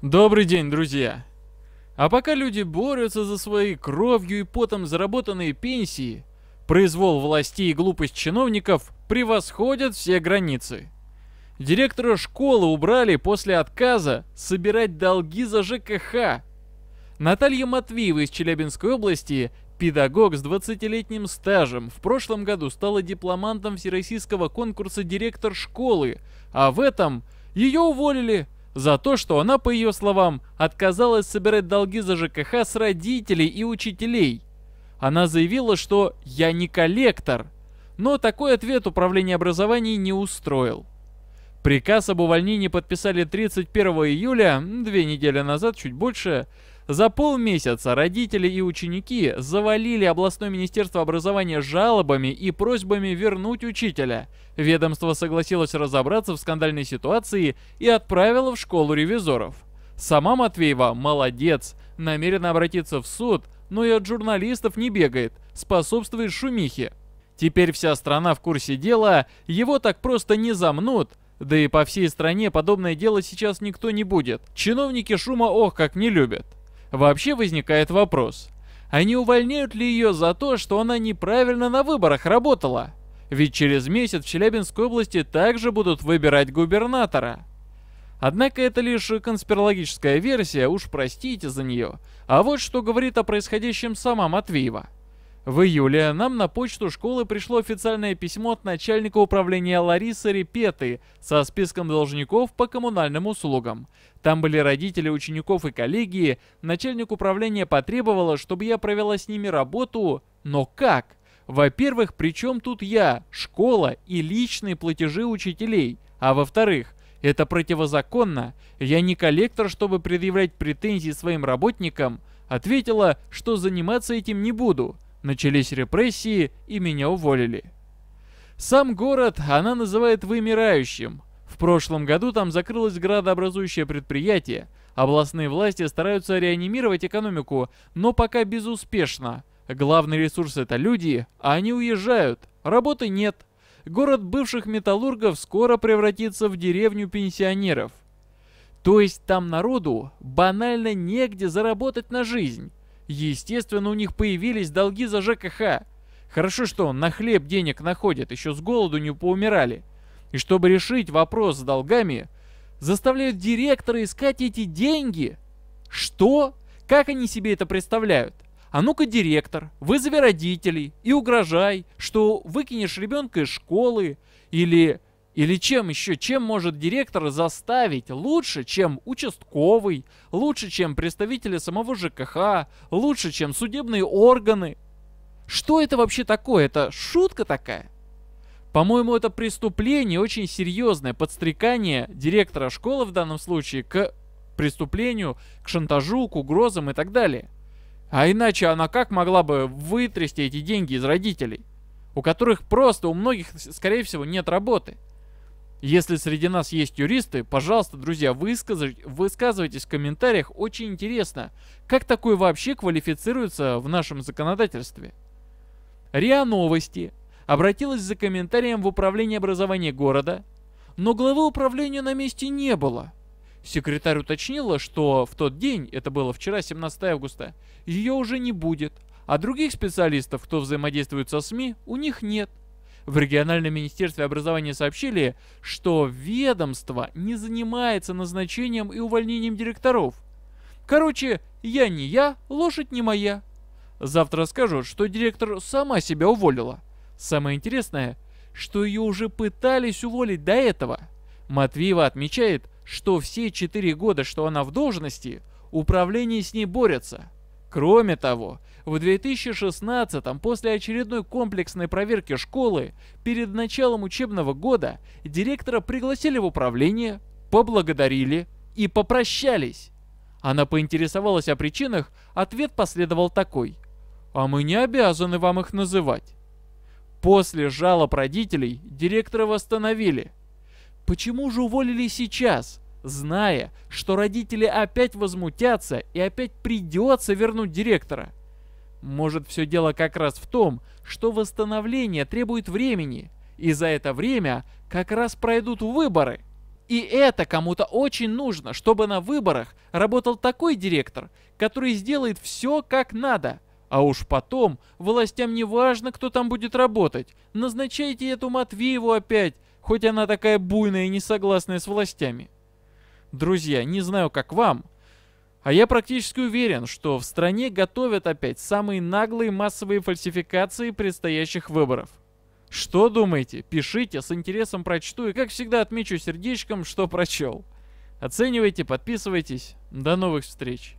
Добрый день, друзья! А пока люди борются за свои кровью и потом заработанные пенсии, произвол властей и глупость чиновников превосходят все границы. Директора школы убрали после отказа собирать долги за ЖКХ. Наталья Матвиева из Челябинской области, педагог с 20-летним стажем, в прошлом году стала дипломантом всероссийского конкурса «Директор школы», а в этом ее уволили – за то, что она, по ее словам, отказалась собирать долги за ЖКХ с родителей и учителей. Она заявила, что «я не коллектор», но такой ответ Управление образования не устроил. Приказ об увольнении подписали 31 июля, две недели назад, чуть больше, за полмесяца родители и ученики завалили областное министерство образования жалобами и просьбами вернуть учителя. Ведомство согласилось разобраться в скандальной ситуации и отправило в школу ревизоров. Сама Матвеева молодец, намерена обратиться в суд, но и от журналистов не бегает, способствует шумихе. Теперь вся страна в курсе дела, его так просто не замнут, да и по всей стране подобное дело сейчас никто не будет. Чиновники шума ох как не любят. Вообще возникает вопрос, а не увольняют ли ее за то, что она неправильно на выборах работала? Ведь через месяц в Челябинской области также будут выбирать губернатора. Однако это лишь конспирологическая версия, уж простите за нее. А вот что говорит о происходящем сама Матвеева – в июле нам на почту школы пришло официальное письмо от начальника управления Ларисы Репеты со списком должников по коммунальным услугам. Там были родители учеников и коллеги. Начальник управления потребовала, чтобы я провела с ними работу. Но как? Во-первых, при чем тут я, школа и личные платежи учителей? А во-вторых, это противозаконно. Я не коллектор, чтобы предъявлять претензии своим работникам. Ответила, что заниматься этим не буду. Начались репрессии, и меня уволили. Сам город она называет вымирающим. В прошлом году там закрылось градообразующее предприятие. Областные власти стараются реанимировать экономику, но пока безуспешно. Главный ресурс это люди, а они уезжают. Работы нет. Город бывших металлургов скоро превратится в деревню пенсионеров. То есть там народу банально негде заработать на жизнь. Естественно, у них появились долги за ЖКХ. Хорошо, что на хлеб денег находят, еще с голоду не поумирали. И чтобы решить вопрос с долгами, заставляют директора искать эти деньги. Что? Как они себе это представляют? А ну-ка, директор, вызови родителей и угрожай, что выкинешь ребенка из школы или или чем еще? Чем может директор заставить лучше, чем участковый, лучше, чем представители самого ЖКХ, лучше, чем судебные органы? Что это вообще такое? Это шутка такая? По-моему, это преступление очень серьезное, подстрекание директора школы в данном случае к преступлению, к шантажу, к угрозам и так далее. А иначе она как могла бы вытрясти эти деньги из родителей, у которых просто у многих, скорее всего, нет работы – если среди нас есть юристы, пожалуйста, друзья, высказывайтесь в комментариях. Очень интересно, как такое вообще квалифицируется в нашем законодательстве? РИА Новости обратилась за комментарием в Управление образования города, но главы управления на месте не было. Секретарь уточнила, что в тот день, это было вчера, 17 августа, ее уже не будет, а других специалистов, кто взаимодействует со СМИ, у них нет – в региональном министерстве образования сообщили, что ведомство не занимается назначением и увольнением директоров. Короче, я не я, лошадь не моя. Завтра скажут, что директор сама себя уволила. Самое интересное, что ее уже пытались уволить до этого. Матвиева отмечает, что все четыре года, что она в должности, управление с ней борется. Кроме того, в 2016-м, после очередной комплексной проверки школы, перед началом учебного года, директора пригласили в управление, поблагодарили и попрощались. Она поинтересовалась о причинах, ответ последовал такой. «А мы не обязаны вам их называть». После жалоб родителей директора восстановили. Почему же уволили сейчас, зная, что родители опять возмутятся и опять придется вернуть директора? Может, все дело как раз в том, что восстановление требует времени, и за это время как раз пройдут выборы. И это кому-то очень нужно, чтобы на выборах работал такой директор, который сделает все как надо. А уж потом, властям не важно, кто там будет работать. Назначайте эту Матвееву опять, хоть она такая буйная и несогласная с властями. Друзья, не знаю как вам, а я практически уверен, что в стране готовят опять самые наглые массовые фальсификации предстоящих выборов. Что думаете? Пишите, с интересом прочту и, как всегда, отмечу сердечком, что прочел. Оценивайте, подписывайтесь. До новых встреч.